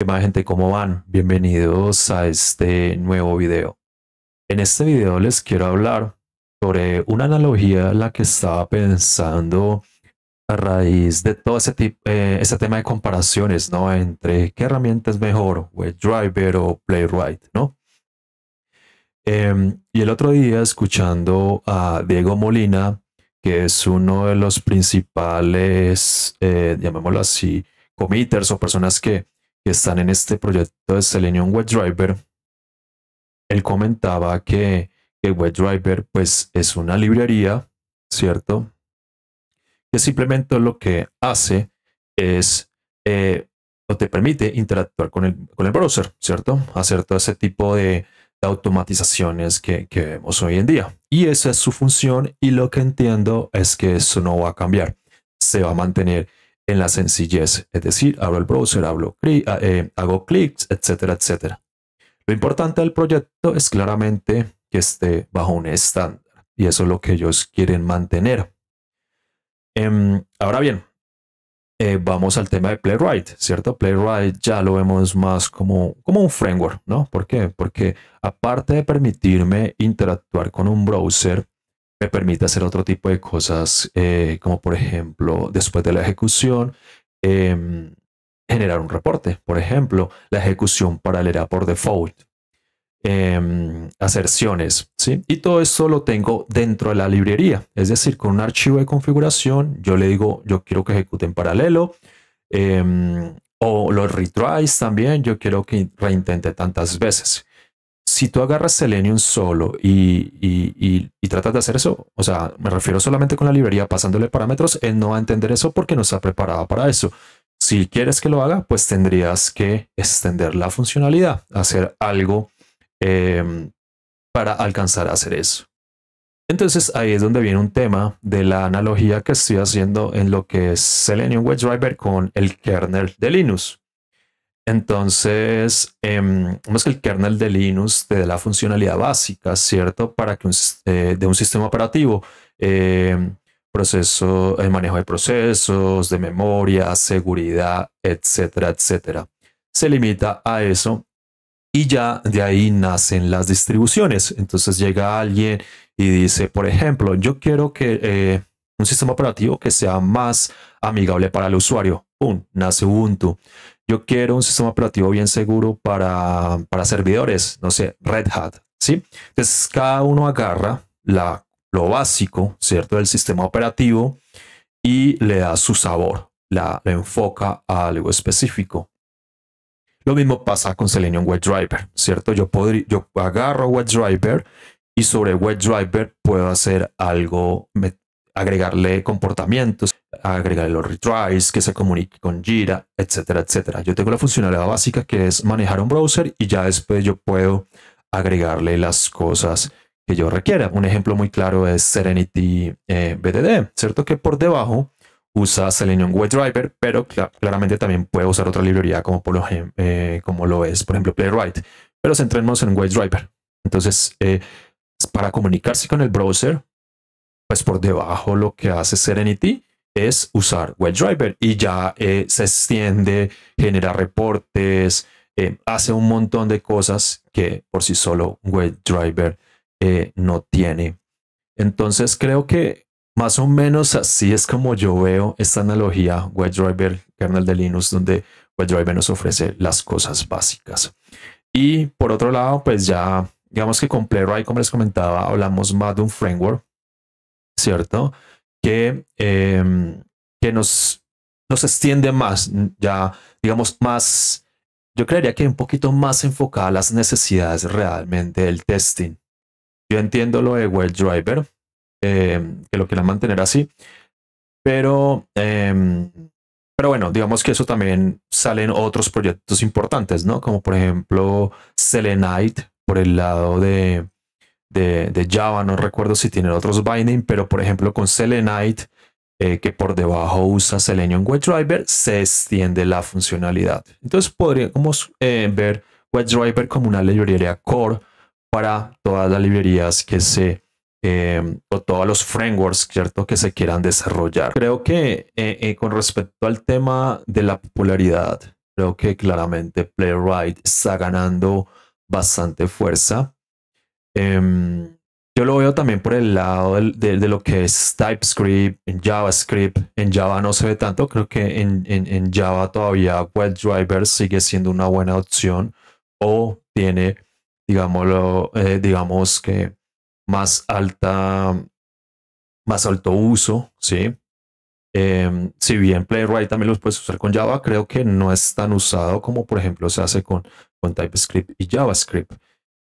¿Qué más gente? ¿Cómo van? Bienvenidos a este nuevo video. En este video les quiero hablar sobre una analogía la que estaba pensando a raíz de todo ese, tipo, eh, ese tema de comparaciones, ¿no? Entre qué herramienta es mejor, driver o Playwright, ¿no? Em, y el otro día escuchando a Diego Molina, que es uno de los principales, eh, llamémoslo así, committers o personas que están en este proyecto de Selenium WebDriver, él comentaba que, el WebDriver pues es una librería, ¿cierto? Que simplemente lo que hace es eh, o te permite interactuar con el, browser, ¿cierto? Hacer todo ese tipo de, automatizaciones que, vemos hoy en día. Y esa es su función y lo que entiendo es que eso no va a cambiar. Se va a mantener en la sencillez, es decir, abro el browser, ah, eh, hago clics, etcétera, etcétera. Lo importante del proyecto es claramente que esté bajo un estándar y eso es lo que ellos quieren mantener. Em, ahora bien, eh, vamos al tema de Playwright, ¿cierto? Playwright ya lo vemos más como, como un framework, ¿no? ¿Por qué? Porque aparte de permitirme interactuar con un browser, me permite hacer otro tipo de cosas, eh, como por ejemplo, después de la ejecución, em, generar un reporte, por ejemplo, la ejecución paralela por default, em, aserciones, ¿sí? Y todo eso lo tengo dentro de la librería, es decir, con un archivo de configuración, yo le digo, yo quiero que ejecute en paralelo, em, o los retries también, yo quiero que reintente tantas veces si tú agarras Selenium solo y, tratas de hacer eso, o sea, me refiero solamente con la librería pasándole parámetros, él no va a entender eso porque no está preparado para eso. Si quieres que lo haga, pues tendrías que extender la funcionalidad, hacer algo em, para alcanzar a hacer eso. Entonces ahí es donde viene un tema de la analogía que estoy haciendo en lo que es Selenium WebDriver con el kernel de Linux. Entonces, eh, que el kernel de Linux te dé la funcionalidad básica, ¿cierto? Para que un, eh, de un sistema operativo, eh, manejo de procesos, de memoria, seguridad, etcétera, etcétera. Se limita a eso y ya de ahí nacen las distribuciones. Entonces llega alguien y dice, por ejemplo, yo quiero que eh, un sistema operativo que sea más amigable para el usuario. ¡Pum! Nace Ubuntu yo quiero un sistema operativo bien seguro para, para servidores, no sé, Red Hat, ¿sí? Entonces cada uno agarra lo básico, ¿cierto?, del sistema operativo y le da su sabor, la, enfoca a algo específico. Lo mismo pasa con Selenium WebDriver, ¿cierto? Yo, podría, yo agarro WebDriver y sobre WebDriver puedo hacer algo, agregarle comportamientos, agregarle los retries, que se comunique con Jira, etcétera, etcétera. Yo tengo la funcionalidad básica que es manejar un browser y ya después yo puedo agregarle las cosas que yo requiera. Un ejemplo muy claro es Serenity eh, BDD, ¿cierto? Que por debajo usa Selenium WebDriver, pero claramente también puede usar otra librería como, por lo, eh, como lo es, por ejemplo, Playwright. Pero centrémonos en WebDriver. Entonces, eh, para comunicarse con el browser, pues por debajo lo que hace Serenity es usar WebDriver y ya eh, se extiende, genera reportes, eh, hace un montón de cosas que por sí solo WebDriver eh, no tiene. Entonces creo que más o menos así es como yo veo esta analogía WebDriver, kernel de Linux, donde WebDriver nos ofrece las cosas básicas. Y por otro lado, pues ya digamos que con Playwright, como les comentaba, hablamos más de un framework ¿cierto? Que, em, que nos, nos extiende más, ya, digamos, más, yo creería que un poquito más enfocada a las necesidades realmente del testing. Yo entiendo lo de WebDriver, em, que lo quieran mantener así, pero, em, pero bueno, digamos que eso también salen otros proyectos importantes, ¿no? Como por ejemplo Selenite por el lado de, de, Java, no recuerdo si tienen otros binding, pero por ejemplo con Selenite, eh, que por debajo usa Selenium WebDriver, se extiende la funcionalidad. Entonces podríamos eh, ver WebDriver como una librería core para todas las librerías que se eh, o todos los frameworks ¿cierto? que se quieran desarrollar. Creo que eh, con respecto al tema de la popularidad, creo que claramente Playwright está ganando bastante fuerza. Em, yo lo veo también por el lado de, lo que es TypeScript, en JavaScript. En Java no se ve tanto. Creo que en, en, Java todavía WebDriver sigue siendo una buena opción o tiene, digámoslo, eh, digamos que más alta, más alto uso, ¿sí? Em, si bien Playwright también los puedes usar con Java, creo que no es tan usado como, por ejemplo, se hace con, con TypeScript y JavaScript.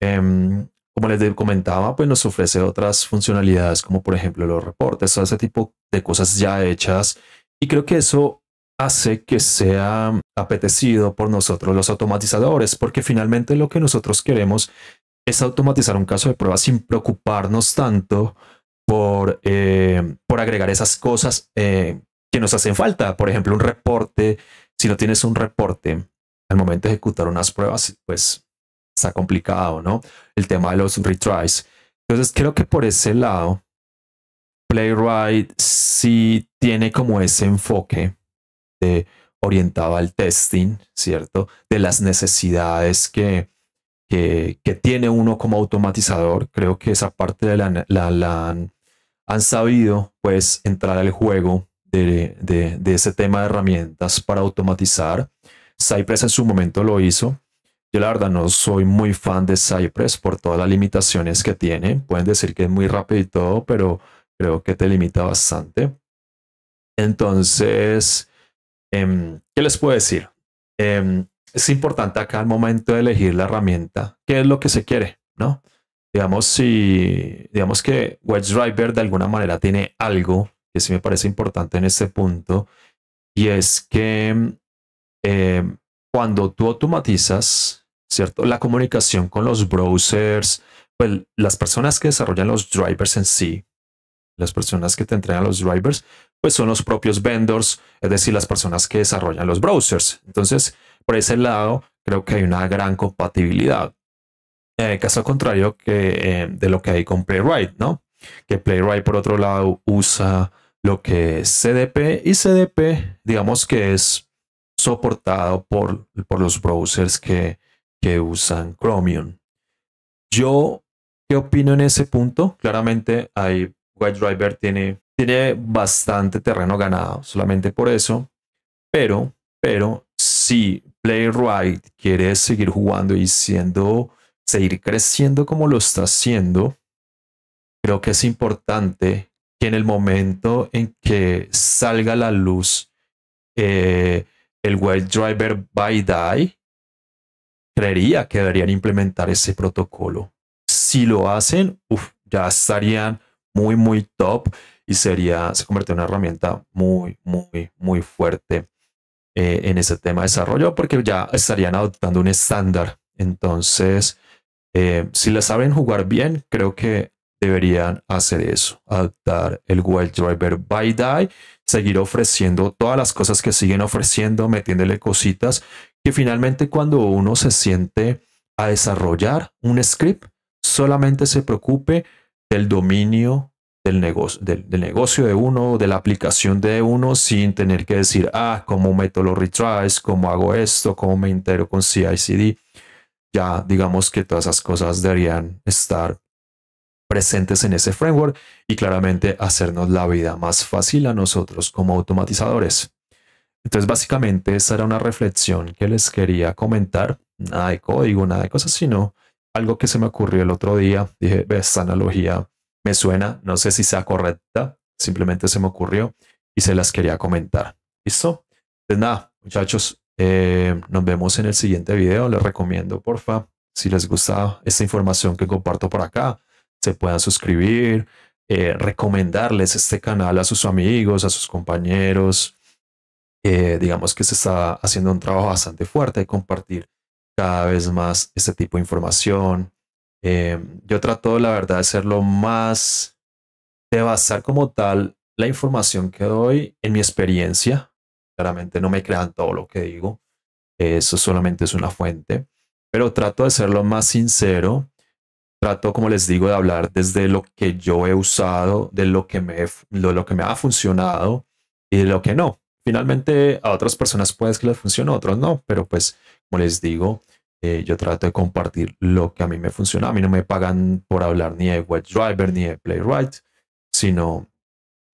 Em, como les comentaba, pues nos ofrece otras funcionalidades como por ejemplo los reportes, o ese tipo de cosas ya hechas. Y creo que eso hace que sea apetecido por nosotros los automatizadores, porque finalmente lo que nosotros queremos es automatizar un caso de prueba sin preocuparnos tanto por, eh, por agregar esas cosas eh, que nos hacen falta. Por ejemplo, un reporte. Si no tienes un reporte al momento de ejecutar unas pruebas, pues está complicado, ¿no? El tema de los retries. Entonces creo que por ese lado, Playwright sí tiene como ese enfoque de orientado al testing, ¿cierto? De las necesidades que, que, tiene uno como automatizador. Creo que esa parte de la, han, sabido, pues, entrar al juego de, ese tema de herramientas para automatizar. Cypress en su momento lo hizo. Yo la verdad no soy muy fan de Cypress por todas las limitaciones que tiene. Pueden decir que es muy rápido y todo, pero creo que te limita bastante. Entonces, em, ¿qué les puedo decir? Em, es importante acá al momento de elegir la herramienta, qué es lo que se quiere, ¿no? Digamos, si, digamos que WebDriver de alguna manera tiene algo que sí me parece importante en este punto, y es que em, cuando tú automatizas, ¿cierto? La comunicación con los browsers, pues las personas que desarrollan los drivers en sí, las personas que te entregan los drivers, pues son los propios vendors, es decir, las personas que desarrollan los browsers. Entonces, por ese lado, creo que hay una gran compatibilidad. caso contrario que, eh, de lo que hay con Playwright, ¿no? Que Playwright, por otro lado, usa lo que es CDP y CDP, digamos que es soportado por, por los browsers que, que usan Chromium. Yo, ¿qué opino en ese punto? Claramente, ahí Driver tiene, tiene bastante terreno ganado, solamente por eso. Pero, pero, si Playwright quiere seguir jugando y siendo, seguir creciendo como lo está haciendo, creo que es importante que en el momento en que salga la luz eh, el Wild Driver by Die, creería que deberían implementar ese protocolo. Si lo hacen, ya estarían muy, muy top y sería, se convierte en una herramienta muy, muy, muy fuerte eh, en ese tema de desarrollo porque ya estarían adoptando un estándar. Entonces, eh, si la saben jugar bien, creo que deberían hacer eso, adaptar el Wild Driver by Die, seguir ofreciendo todas las cosas que siguen ofreciendo, metiéndole cositas que finalmente cuando uno se siente a desarrollar un script, solamente se preocupe del dominio del negocio, negocio de uno, de la aplicación de uno, sin tener que decir, ah, cómo meto los retries, cómo hago esto, cómo me entero con CICD. Ya digamos que todas esas cosas deberían estar presentes en ese framework y claramente hacernos la vida más fácil a nosotros como automatizadores. Entonces, básicamente, esa era una reflexión que les quería comentar. Nada de código, nada de cosas, sino algo que se me ocurrió el otro día. Dije, esta analogía me suena, no sé si sea correcta, simplemente se me ocurrió y se las quería comentar. ¿Listo? Pues nada, muchachos, eh, nos vemos en el siguiente video. Les recomiendo, porfa, si les gusta esta información que comparto por acá, se puedan suscribir, eh, recomendarles este canal a sus amigos, a sus compañeros, eh, digamos que se está haciendo un trabajo bastante fuerte de compartir cada vez más este tipo de información. Em, yo trato, la verdad, de ser lo más, de basar como tal la información que doy en mi experiencia. Claramente no me crean todo lo que digo, eso solamente es una fuente, pero trato de ser lo más sincero. Trato, como les digo, de hablar desde lo que yo he usado, de lo que me, de lo que me ha funcionado y de lo que no Finalmente, a otras personas puede que les funcione, a otros no, pero pues, como les digo, eh, yo trato de compartir lo que a mí me funciona. A mí no me pagan por hablar ni de WebDriver ni de Playwright, sino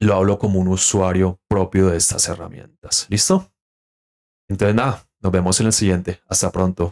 lo hablo como un usuario propio de estas herramientas. ¿Listo? Entonces, nada, nos vemos en el siguiente. Hasta pronto.